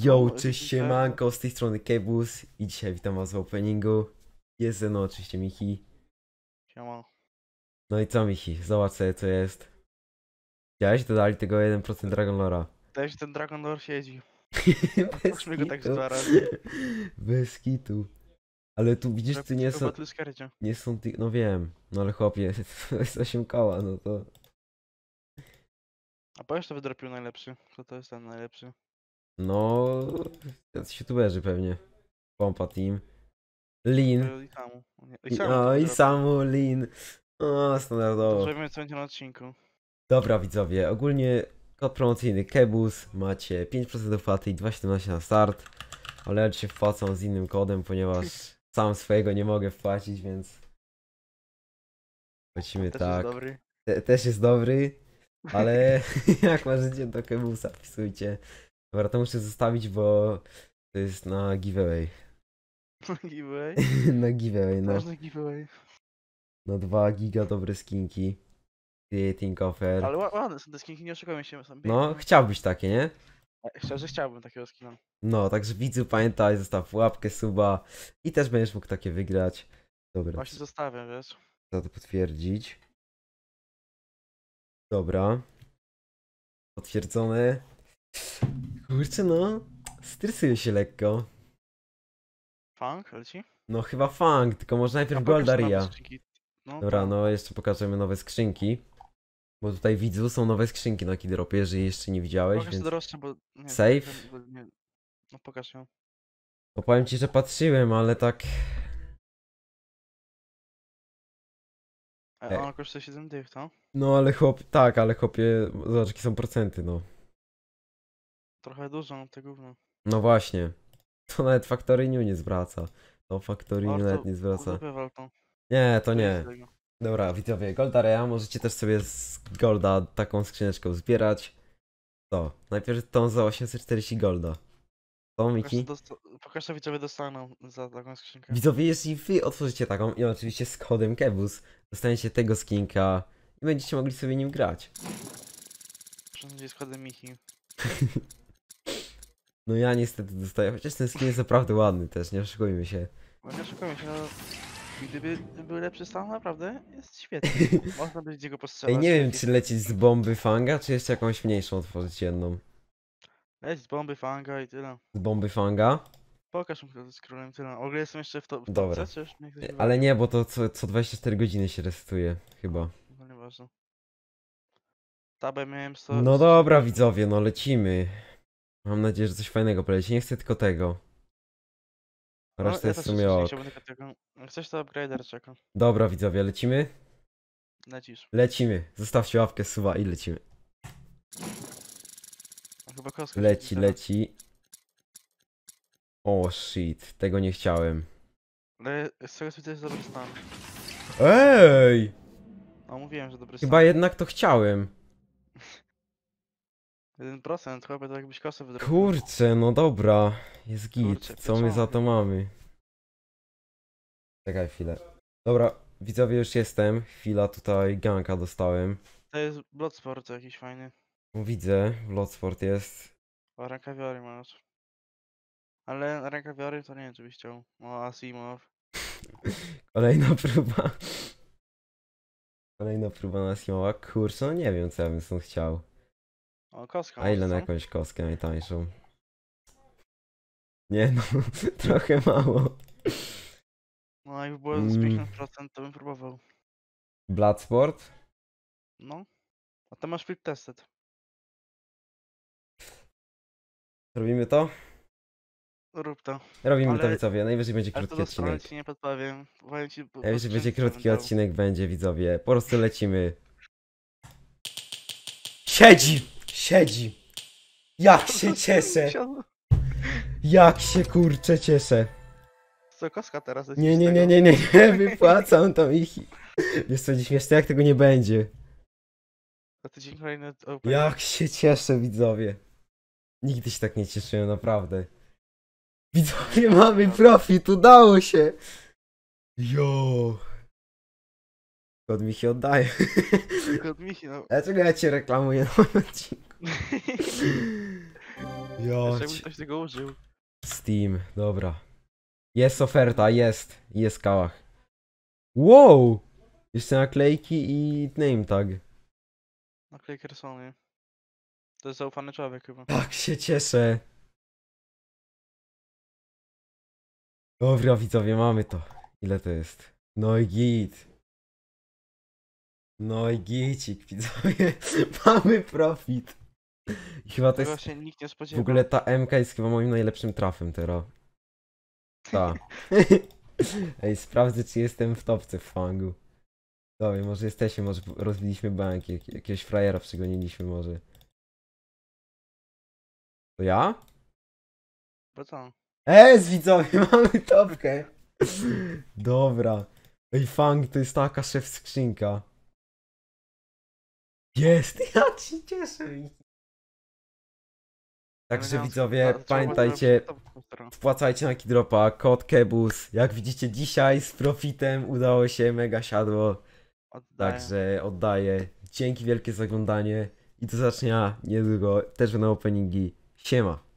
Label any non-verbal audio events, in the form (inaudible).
Yo, cześć siemanko, tak. z tej strony Kebus i dzisiaj witam was w openingu. Jest ze mną oczywiście Michi. Siema. No i co Michi, zobacz sobie co jest. Widziałeś, dodali tego 1% Dragonlora. Też ten Dragon Lord siedzi. (laughs) Bez go tak z dwa razy. (laughs) Bez kitu. Ale tu widzisz, tu nie są, są... nie są, ty... no wiem, no ale chłopie, (laughs) to jest 8 koła, no to... A powiesz, to wydropił najlepszy. Kto to jest ten najlepszy? No, jacyś youtuberzy pewnie. Pompa Team. Lin. I no, i Samu Lin. No, standardowo. Dobrze co będzie na odcinku. Dobra, widzowie, ogólnie kod promocyjny Kebus, macie 5% opłaty i 2,17 na start. Ale się wpłacą z innym kodem, ponieważ (laughs) sam swojego nie mogę wpłacić, więc... Płacimy Też tak. Jest dobry. Te, też jest dobry, ale (laughs) jak marzycie, do Kebusa wpisujcie. Dobra, to muszę zostawić, bo to jest na giveaway. Na giveaway? (laughs) na giveaway, no. Na giveaway. Na 2 giga dobre skinki. Creating offer. Ale ładne są te skinki, nie oszukujmy się. Są no, chciałbyś takie, nie? E, szczerze chciałbym takiego skina. No, także widzu pamiętaj, zostaw łapkę, suba i też będziesz mógł takie wygrać. Dobra. Właśnie zostawiam, wiesz. Za to potwierdzić. Dobra. Potwierdzone. Kurczę no, Strysuję się lekko. Funk leci? No chyba funk, tylko może najpierw Goldaria. No, Dobra, no jeszcze pokażemy nowe skrzynki. Bo tutaj widzu są nowe skrzynki na Kidropie, jeżeli jeszcze nie widziałeś, więc... dorośle, bo... Nie, Safe? Bo nie... No pokaż ją. No powiem ci, że patrzyłem, ale tak... A e, e. ona kosztuje 7 dych, to? No ale chłop... Tak, ale chłopie... Zobacz, jakie są procenty, no trochę dużo na no tego gówno. No właśnie. (laughs) To nawet Factory New nie zwraca. To Factory New nawet nie zwraca. to. Nie, to nie. Dobra, widzowie, Goldarea, możecie też sobie z Golda taką skrzyneczkę zbierać. To, najpierw tą za 840 Golda. To, Miki? Pokaż to widzowie dostaną za taką skrzynkę. Widzowie, jeśli wy otworzycie taką i oczywiście z kodem Kebus, dostaniecie tego skinka i będziecie mogli sobie nim grać. Przynajmniej z kodem Miki. (laughs) No ja niestety dostaję, chociaż ten skin jest naprawdę ładny też, nie oszukujmy się. No nie oszukujmy się, no... Gdyby był lepszy stan, naprawdę jest świetny. (laughs) Można będzie go postrzelać. Ej, nie wiem, czy lecieć z bomby fanga, czy jeszcze jakąś mniejszą otworzyć jedną. Leć z bomby fanga i tyle. Z bomby fanga? Pokaż mi z królem tyle. W ogóle jestem jeszcze w to. W Dobra. Ale nie, bo to co, co 24 godziny się restuje chyba. No nieważne. Tabę miałem 100. No dobra, widzowie, no lecimy. Mam nadzieję, że coś fajnego poleci. Nie chcę tylko tego. No, Reszta jest w sumie Chcesz to upgrader czeka. Dobra widzowie, lecimy? Lecisz. Lecimy. Zostawcie ławkę, suwa i lecimy. Chyba Leci, leci. O shit, tego nie chciałem. Ale z tego widzę jest dobry stan. Ej! No mówiłem, że dobry stan. Chyba jednak to chciałem. 1% chyba to tak jakbyś kasę wydrobił. Kurczę, no dobra. Jest git. Kurczę, Co my za to mamy? Czekaj chwilę. Dobra, widzowie już jestem. Chwila tutaj ganka dostałem. To jest Bloodsport jakiś fajny. No, Widzę, Bloodsport jest. O, rękawiory masz. Ale rękawiory to nie wiem, czy byś chciał. O, Asimov. (laughs) Kolejna próba. Kolejna próba na Simoła. Kurczę, no nie wiem co ja bym stąd chciał. O, kostka. A ile na no. jakąś kostkę najtańszą? Nie no, (laughs) trochę mało. No jakby było z 50% mm. to bym próbował. Bloodsport? No. A tam masz flip tested. Robimy to? Rób to. Robimy ale... to widzowie, najwyżej będzie krótki ale to odcinek. Ci nie podpowiem. Ci, bo... Najwyżej będzie krótki odcinek, będzie widzowie. Po prostu lecimy. Siedzi! Siedzi. Jak się cieszę. Jak się kurczę cieszę. Co koska teraz jest? Nie, nie, nie, nie, nie, (laughs) nie, wypłacam to ich. Jest to śmieszne, jak tego nie będzie. A tydzień kolejny... Jak się cieszę, widzowie. Nigdy się tak nie cieszyłem, naprawdę. Widzowie, (laughs) mamy profit, udało się! Jo! Kod mi się oddaje. Kod mi się, no. (laughs) Dlaczego ja cię reklamuję na odcinku? Jeszcze ktoś tego użył. Steam, dobra. Jest oferta, jest. Jest kałach. Wow! Jeszcze naklejki i name tag. Naklejki rysunek. To jest zaufany człowiek chyba. Tak się cieszę. Dobra widzowie, mamy to. Ile to jest? No i git. No i gicik widzowie. (laughs) mamy profit. I chyba to no jest... się nikt nie W ogóle ta MK jest chyba moim najlepszym trafem teraz. Ta. (laughs) Ej, sprawdzę czy jestem w topce w fangu. Dobra, może jesteśmy, może rozbiliśmy bank, jak, jakiegoś frajera przygoniliśmy może. To ja? Bo co? Ej, z widzowie, (laughs) mamy topkę. Dobra. Ej, Fang, to jest taka szef skrzynka. Jest, (laughs) ja ci cieszę. Także widzowie, pamiętajcie, wpłacajcie na Kidropa, kod Kebus. Jak widzicie dzisiaj z profitem udało się, mega siadło. Oddaję. Także oddaję. Dzięki wielkie za oglądanie i do zobaczenia niedługo. Też będą openingi. Siema.